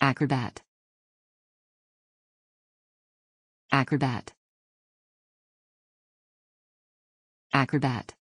Acrobat. Acrobat. Acrobat.